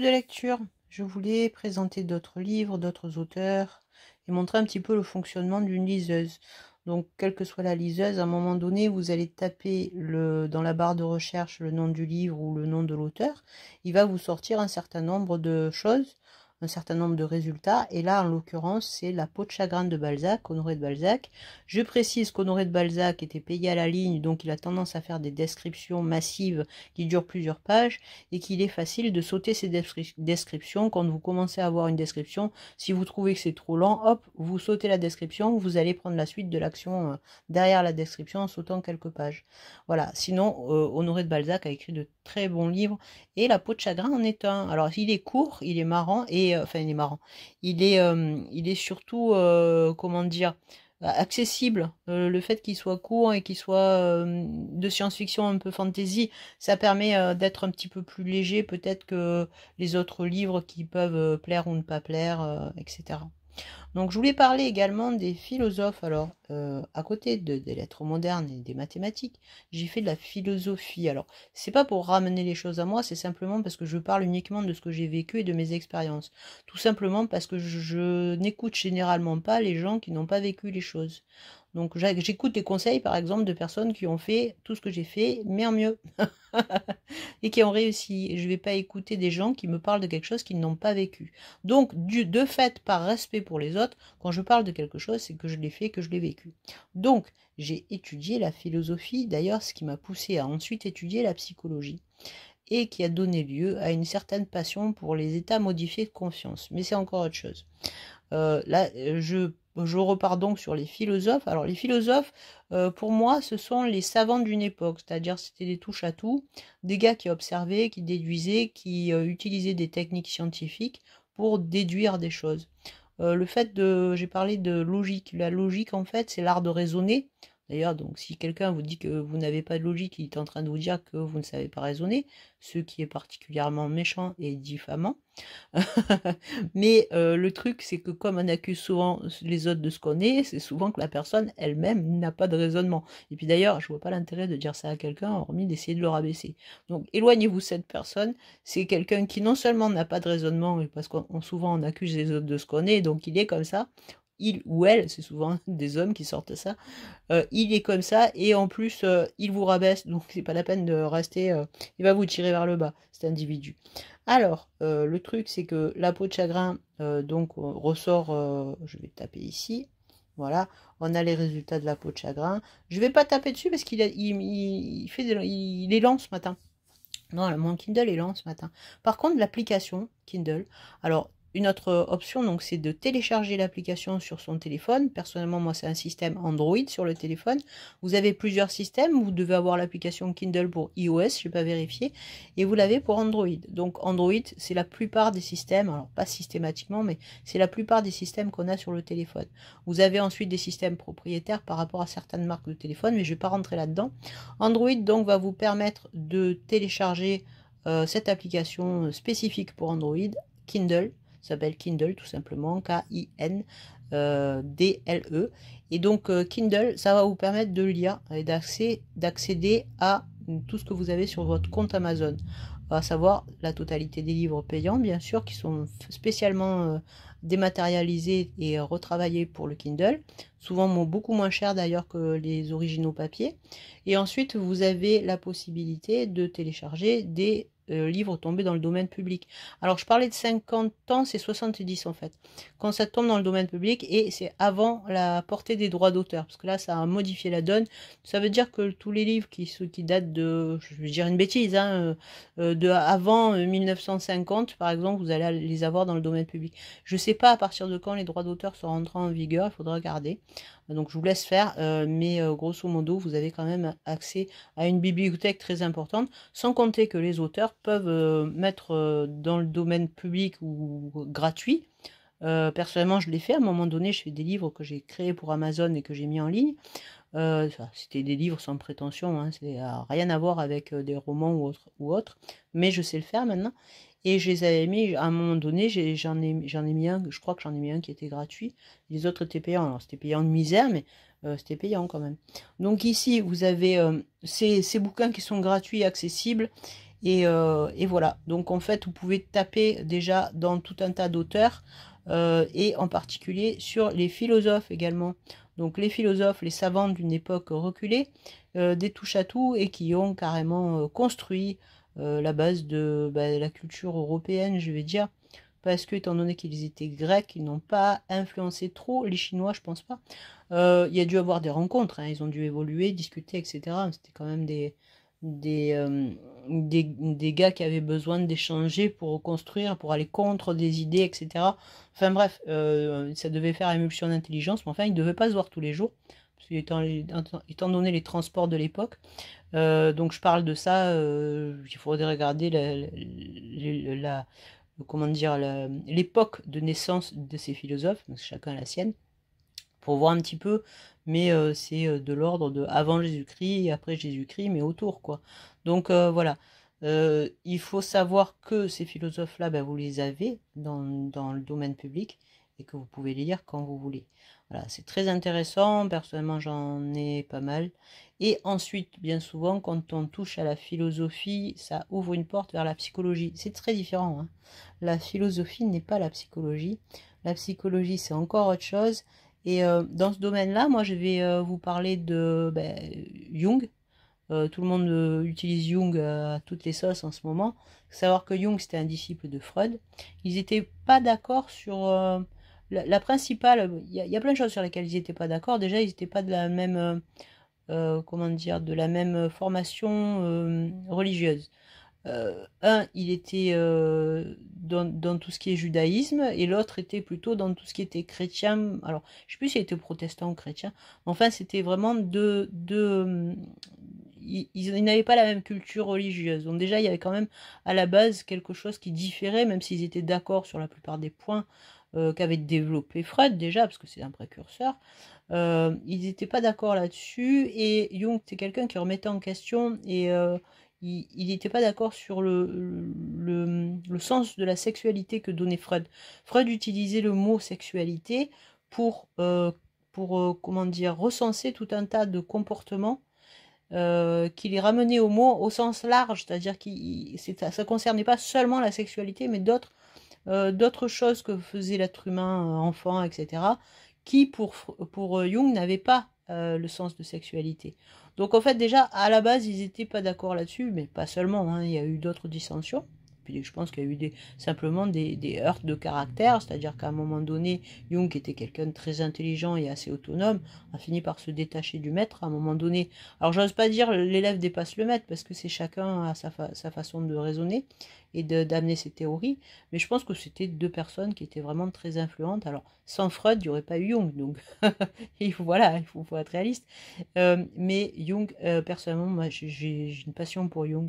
de lecture. Je voulais présenter d'autres livres, d'autres auteurs et montrer un petit peu le fonctionnement d'une liseuse. Donc, quelle que soit la liseuse, à un moment donné, vous allez taper le, dans la barre de recherche le nom du livre ou le nom de l'auteur. Il va vous sortir un certain nombre de choses un certain nombre de résultats. Et là, en l'occurrence, c'est la peau de chagrin de Balzac, Honoré de Balzac. Je précise qu'Honoré de Balzac était payé à la ligne, donc il a tendance à faire des descriptions massives qui durent plusieurs pages et qu'il est facile de sauter ces descriptions. Quand vous commencez à avoir une description, si vous trouvez que c'est trop lent, hop, vous sautez la description, vous allez prendre la suite de l'action euh, derrière la description en sautant quelques pages. Voilà. Sinon, euh, Honoré de Balzac a écrit de très bons livres et La peau de chagrin en est un. Alors, il est court, il est marrant et euh, enfin, il est marrant. Il est, euh, surtout, euh, comment dire, accessible. le fait qu'il soit court et qu'il soit de science-fiction un peu fantasy, ça permet d'être un petit peu plus léger peut-être que les autres livres qui peuvent plaire ou ne pas plaire, etc. Donc je voulais parler également des philosophes. Alors euh, à côté des lettres modernes et des mathématiques, j'ai fait de la philosophie. Alors c'est pas pour ramener les choses à moi, c'est simplement parce que je parle uniquement de ce que j'ai vécu et de mes expériences. Tout simplement parce que je n'écoute généralement pas les gens qui n'ont pas vécu les choses. Donc j'écoute les conseils, par exemple, de personnes qui ont fait tout ce que j'ai fait, mais en mieux, et qui ont réussi. Je ne vais pas écouter des gens qui me parlent de quelque chose qu'ils n'ont pas vécu. Donc, du, de fait, par respect pour les autres, quand je parle de quelque chose, c'est que je l'ai fait, que je l'ai vécu. Donc, j'ai étudié la philosophie, d'ailleurs, ce qui m'a poussé à ensuite étudier la psychologie et qui a donné lieu à une certaine passion pour les états modifiés de confiance. Mais c'est encore autre chose. Euh, là, euh, je je repars donc sur les philosophes. Alors les philosophes, euh, pour moi, ce sont les savants d'une époque, c'est-à-dire c'était des touches à tout, des gars qui observaient, qui déduisaient, qui euh, utilisaient des techniques scientifiques pour déduire des choses. Euh, le fait de, j'ai parlé de logique. La logique, en fait, c'est l'art de raisonner, D'ailleurs, donc si quelqu'un vous dit que vous n'avez pas de logique, il est en train de vous dire que vous ne savez pas raisonner, ce qui est particulièrement méchant et diffamant. Mais euh, le truc, c'est que comme on accuse souvent les autres de ce qu'on est, c'est souvent que la personne elle-même n'a pas de raisonnement. Et puis d'ailleurs, je ne vois pas l'intérêt de dire ça à quelqu'un, hormis d'essayer de le rabaisser. Donc éloignez-vous cette personne. C'est quelqu'un qui non seulement n'a pas de raisonnement, parce qu'on souvent on accuse les autres de ce qu'on est, donc il est comme ça, il ou elle, c'est souvent des hommes qui sortent ça, euh, il est comme ça et en plus euh, il vous rabaisse, donc c'est pas la peine de rester, euh, il va vous tirer vers le bas, cet individu. Alors, le truc c'est que la peau de chagrin, donc ressort, je vais taper ici, voilà, on a les résultats de la peau de chagrin. Je vais pas taper dessus parce qu'il il, il, fait il, est lent ce matin. Non, mon Kindle est lent ce matin. Par contre, l'application Kindle, alors une autre option, donc, c'est de télécharger l'application sur son téléphone. Personnellement, moi, c'est un système Android sur le téléphone. Vous avez plusieurs systèmes. Vous devez avoir l'application Kindle pour iOS, je vais pas vérifié, et vous l'avez pour Android. Donc, Android, c'est la plupart des systèmes, alors pas systématiquement, mais c'est la plupart des systèmes qu'on a sur le téléphone. Vous avez ensuite des systèmes propriétaires par rapport à certaines marques de téléphone, mais je ne vais pas rentrer là-dedans. Android, donc, va vous permettre de télécharger euh, cette application euh, spécifique pour Android, Kindle s'appelle Kindle tout simplement, K-I-N-D-L-E. Euh, et donc euh, Kindle, ça va vous permettre de lire et d'accéder à tout ce que vous avez sur votre compte Amazon à savoir la totalité des livres payants, bien sûr, qui sont spécialement euh, dématérialisés et retravaillés pour le Kindle, souvent beaucoup moins chers, d'ailleurs que les originaux papier. Et ensuite, vous avez la possibilité de télécharger des euh, livres tombés dans le domaine public. Alors je parlais de 50 ans, c'est 70 en fait. Quand ça tombe dans le domaine public et c'est avant la portée des droits d'auteur, parce que là ça a modifié la donne. Ça veut dire que tous les livres qui, qui datent de, je vais dire une bêtise, hein, euh, euh, de avant 1950 par exemple, vous allez les avoir dans le domaine public. Je sais pas à partir de quand les droits d'auteur sont rentrés en vigueur, il faudra regarder. Donc je vous laisse faire, euh, mais euh, grosso modo, vous avez quand même accès à une bibliothèque très importante, sans compter que les auteurs peuvent euh, mettre dans le domaine public ou gratuit. personnellement, je l'ai fait. À un moment donné, je fais des livres que j'ai créés pour Amazon et que j'ai mis en ligne. C'était des livres sans prétention, hein, c'est rien à voir avec des romans ou autres. ou autre, mais je sais le faire maintenant. Et je les avais mis, à un moment donné, j'en ai, j'en ai mis un, je crois que j'en ai mis un qui était gratuit. Les autres étaient payants. Alors c'était payant de misère, mais euh, c'était payant quand même. Donc ici, vous avez euh, ces, bouquins qui sont gratuits, accessibles. Et, euh, et, voilà. Donc en fait, vous pouvez taper déjà dans tout un tas d'auteurs. et en particulier sur les philosophes également. Donc les philosophes, les savants d'une époque reculée, des touches à tout et qui ont carrément construit euh, la base de bah, la culture européenne, je vais dire. Parce que, étant donné qu'ils étaient grecs, ils n'ont pas influencé trop les Chinois, je pense pas. Euh, il y a dû avoir des rencontres, hein. ils ont dû évoluer, discuter, etc. C'était quand même des, des, euh, des, des, gars qui avaient besoin d'échanger pour reconstruire, pour aller contre des idées, etc. Enfin bref, ça devait faire émulsion d'intelligence, mais enfin, ils ne devaient pas se voir tous les jours étant, donné les transports de l'époque. Euh, donc je parle de ça, euh, il faudrait regarder la, comment dire l'époque de naissance de ces philosophes, chacun la sienne, pour voir un petit peu. Mais euh, c'est de l'ordre de avant Jésus-Christ et après Jésus-Christ, mais autour quoi. Donc voilà. il faut savoir que ces philosophes-là, ben, vous les avez dans le domaine public et que vous pouvez les lire quand vous voulez c'est très intéressant. Personnellement, j'en ai pas mal. Et ensuite, bien souvent, quand on touche à la philosophie, ça ouvre une porte vers la psychologie. C'est très différent. Hein. La philosophie n'est pas la psychologie. La psychologie, c'est encore autre chose. Et euh, dans ce domaine-là, moi, je vais euh, vous parler de ben, Jung. Euh, tout le monde utilise Jung à toutes les sauces en ce moment. savoir que Jung, c'était un disciple de Freud. Ils n'étaient pas d'accord sur la, principale, il y, a plein de choses sur lesquelles ils n'étaient pas d'accord. Déjà, ils n'étaient pas de la même, euh, euh, comment dire, de la même formation euh, religieuse. un, il était dans, tout ce qui est judaïsme et l'autre était plutôt dans tout ce qui était chrétien. Alors, je ne sais plus s'il était protestant ou chrétien. Enfin, c'était vraiment deux, de, ils, ils n'avaient pas la même culture religieuse. Donc déjà, il y avait quand même à la base quelque chose qui différait, même s'ils étaient d'accord sur la plupart des points. Euh, qu'avait développé Freud déjà, parce que c'est un précurseur, euh, ils n'étaient pas d'accord là-dessus. Et Jung, était quelqu'un qui remettait en question et euh, il n'était pas d'accord sur le, le, sens de la sexualité que donnait Freud. Freud utilisait le mot sexualité pour, pour comment dire, recenser tout un tas de comportements qui les ramenaient au mot au sens large, c'est-à-dire que ça ne concernait pas seulement la sexualité, mais d'autres euh, d'autres choses que faisait l'être humain euh, enfant, etc., qui pour, euh, Jung n'avaient pas le sens de sexualité. Donc en fait déjà, à la base, ils n'étaient pas d'accord là-dessus, mais pas seulement, hein, il y a eu d'autres dissensions je pense qu'il y a eu simplement des, des heurts de caractère, c'est-à-dire qu'à un moment donné, Jung, qui était quelqu'un de très intelligent et assez autonome, a fini par se détacher du maître à un moment donné. Alors j'ose pas dire l'élève dépasse le maître, parce que c'est chacun à sa, sa façon de raisonner et d'amener ses théories, mais je pense que c'était deux personnes qui étaient vraiment très influentes. Alors sans Freud, il n'y aurait pas eu Jung, donc il faut, voilà, il faut, être réaliste. Euh, mais Jung, euh, personnellement, moi j'ai une passion pour Jung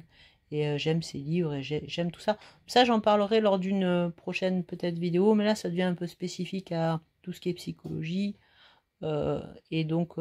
et euh, j'aime ces livres et j'aime tout ça. Ça, j'en parlerai lors d'une euh, prochaine peut-être vidéo, mais là, ça devient un peu spécifique à tout ce qui est psychologie. Euh, et donc,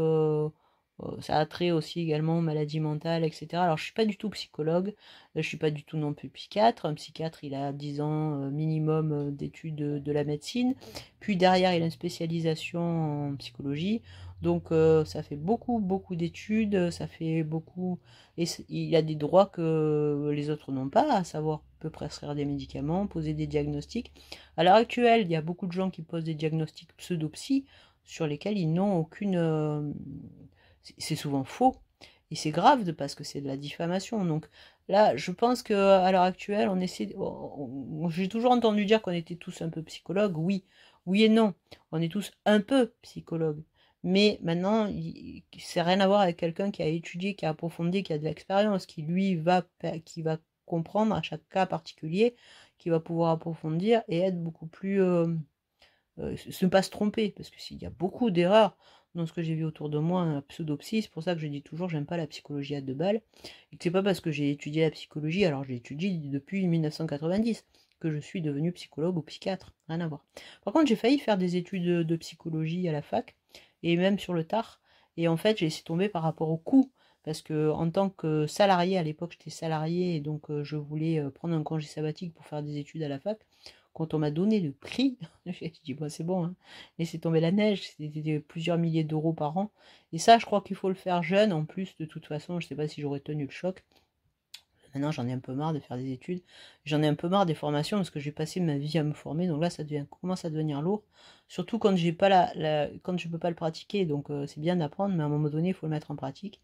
euh, ça a trait aussi également aux maladies mentales, etc. Alors je suis pas du tout psychologue, je suis pas du tout non plus psychiatre. Un psychiatre, il a 10 ans euh, minimum euh, d'études de la médecine, puis derrière il a une spécialisation en psychologie. Donc ça fait beaucoup, beaucoup d'études, ça fait beaucoup... Et il a des droits que les autres n'ont pas, à savoir peut prescrire des médicaments, poser des diagnostics. À l'heure actuelle, il y a beaucoup de gens qui posent des diagnostics pseudo sur lesquels ils n'ont aucune c'est souvent faux. Et c'est grave parce que c'est de la diffamation. Donc là, je pense que euh, à l'heure actuelle, on essaie. J'ai toujours entendu dire qu'on était tous un peu psychologues. Oui, oui et non. On est tous un peu psychologues. Mais maintenant, c'est rien à voir avec quelqu'un qui a étudié, qui a approfondi, qui a de l'expérience, qui lui va, qui va comprendre à chaque cas particulier, qui va pouvoir approfondir et être beaucoup plus, ne euh, euh, pas se tromper, parce que s'il y a beaucoup d'erreurs, dans ce que j'ai vu autour de moi, un psy C'est pour ça que je dis toujours, j'aime pas la psychologie à deux balles. Et que c'est pas parce que j'ai étudié la psychologie, alors j'ai étudié depuis 1990 que je suis devenu psychologue ou psychiatre, rien à voir. Par contre, j'ai failli faire des études de psychologie à la fac et même sur le tard. Et en fait, j'ai laissé tomber par rapport au coût parce que en tant que salarié à l'époque j'étais salarié et donc euh, je voulais euh, prendre un congé sabbatique pour faire des études à la fac quand on m'a donné le prix, j'ai dit, bah, c'est bon, hein. laissez tomber la neige, c'était plusieurs milliers d'euros par an. Et ça, je crois qu'il faut le faire jeune, en plus, de toute façon, je ne sais pas si j'aurais tenu le choc maintenant j'en ai un peu marre de faire des études, j'en ai un peu marre des formations parce que j'ai passé ma vie à me former, donc là ça commence à devenir lourd, surtout quand je ne peux pas le pratiquer, donc euh, c'est bien d'apprendre, mais à un moment donné il faut le mettre en pratique.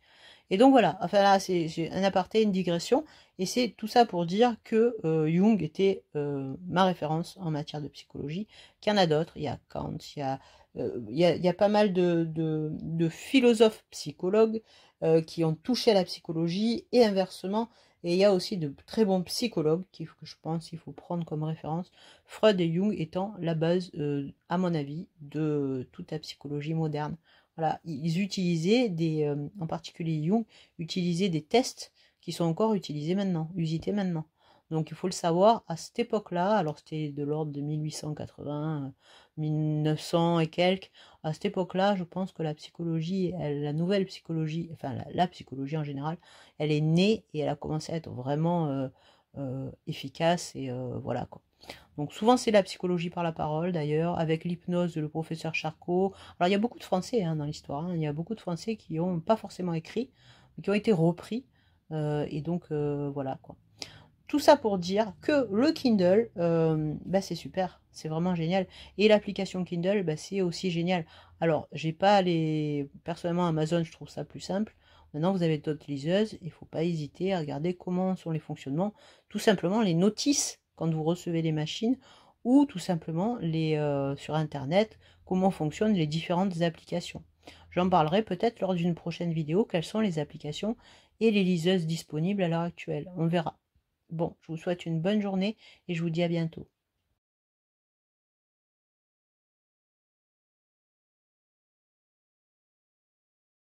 Et donc voilà, enfin là c'est un aparté, une digression, et c'est tout ça pour dire que euh, Jung était euh, ma référence en matière de psychologie, qu'il y en a d'autres, il y a Kant, il y a il y, pas mal de, philosophes psychologues qui ont touché à la psychologie et inversement, et il y a aussi de très bons psychologues que je pense qu'il faut prendre comme référence, Freud et Jung étant la base, euh, à mon avis, de toute la psychologie moderne. Voilà, ils utilisaient des, euh, en particulier Jung, utilisaient des tests qui sont encore utilisés maintenant, usités maintenant. Donc il faut le savoir, à cette époque-là, alors c'était de l'ordre de 1880, 1900 et quelques, à cette époque-là, je pense que la psychologie, la nouvelle psychologie, enfin la, psychologie en général, elle est née et elle a commencé à être vraiment euh, euh, efficace et euh, voilà quoi. Donc souvent c'est la psychologie par la parole d'ailleurs, avec l'hypnose de le professeur Charcot. Alors il y a beaucoup de Français hein, dans l'histoire, hein, il y a beaucoup de Français qui n'ont pas forcément écrit, mais qui ont été repris. et donc voilà quoi. Tout ça pour dire que le Kindle, euh, bah c'est super, c'est vraiment génial. Et l'application Kindle, bah c'est aussi génial. Alors, j'ai pas les. Personnellement, Amazon, je trouve ça plus simple. Maintenant, vous avez d'autres liseuses, il ne faut pas hésiter à regarder comment sont les fonctionnements. Tout simplement, les notices quand vous recevez les machines ou tout simplement les, euh, sur Internet, comment fonctionnent les différentes applications. J'en parlerai peut-être lors d'une prochaine vidéo, quelles sont les applications et les liseuses disponibles à l'heure actuelle. On verra. Bon, je vous souhaite une bonne journée et je vous dis à bientôt.